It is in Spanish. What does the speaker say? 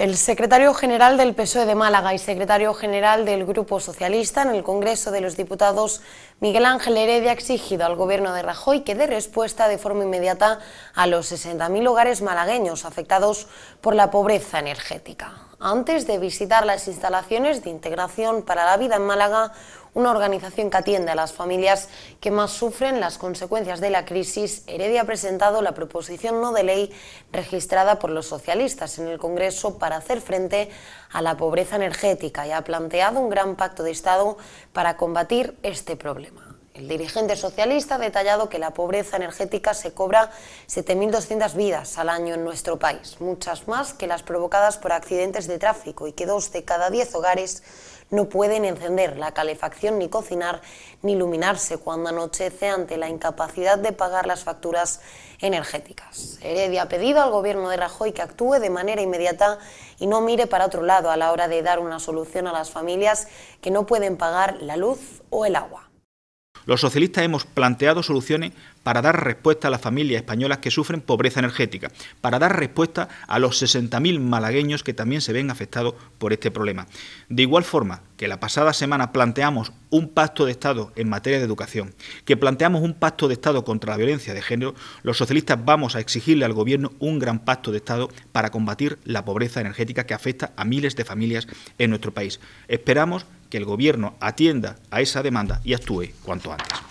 El secretario general del PSOE de Málaga y secretario general del Grupo Socialista en el Congreso de los Diputados, Miguel Ángel Heredia, ha exigido al gobierno de Rajoy que dé respuesta de forma inmediata a los 60.000 hogares malagueños afectados por la pobreza energética antes de visitar las instalaciones de integración para la vida en Málaga, una organización que atiende a las familias que más sufren las consecuencias de la crisis, Heredia ha presentado la proposición no de ley registrada por los socialistas en el Congreso para hacer frente a la pobreza energética y ha planteado un gran pacto de Estado para combatir este problema. El dirigente socialista ha detallado que la pobreza energética se cobra 7.200 vidas al año en nuestro país, muchas más que las provocadas por accidentes de tráfico y que dos de cada diez hogares no pueden encender la calefacción ni cocinar ni iluminarse cuando anochece ante la incapacidad de pagar las facturas energéticas. Heredia ha pedido al gobierno de Rajoy que actúe de manera inmediata y no mire para otro lado a la hora de dar una solución a las familias que no pueden pagar la luz o el agua los socialistas hemos planteado soluciones para dar respuesta a las familias españolas que sufren pobreza energética, para dar respuesta a los 60.000 malagueños que también se ven afectados por este problema. De igual forma que la pasada semana planteamos un pacto de Estado en materia de educación, que planteamos un pacto de Estado contra la violencia de género, los socialistas vamos a exigirle al Gobierno un gran pacto de Estado para combatir la pobreza energética que afecta a miles de familias en nuestro país. Esperamos que el gobierno atienda a esa demanda y actúe cuanto antes.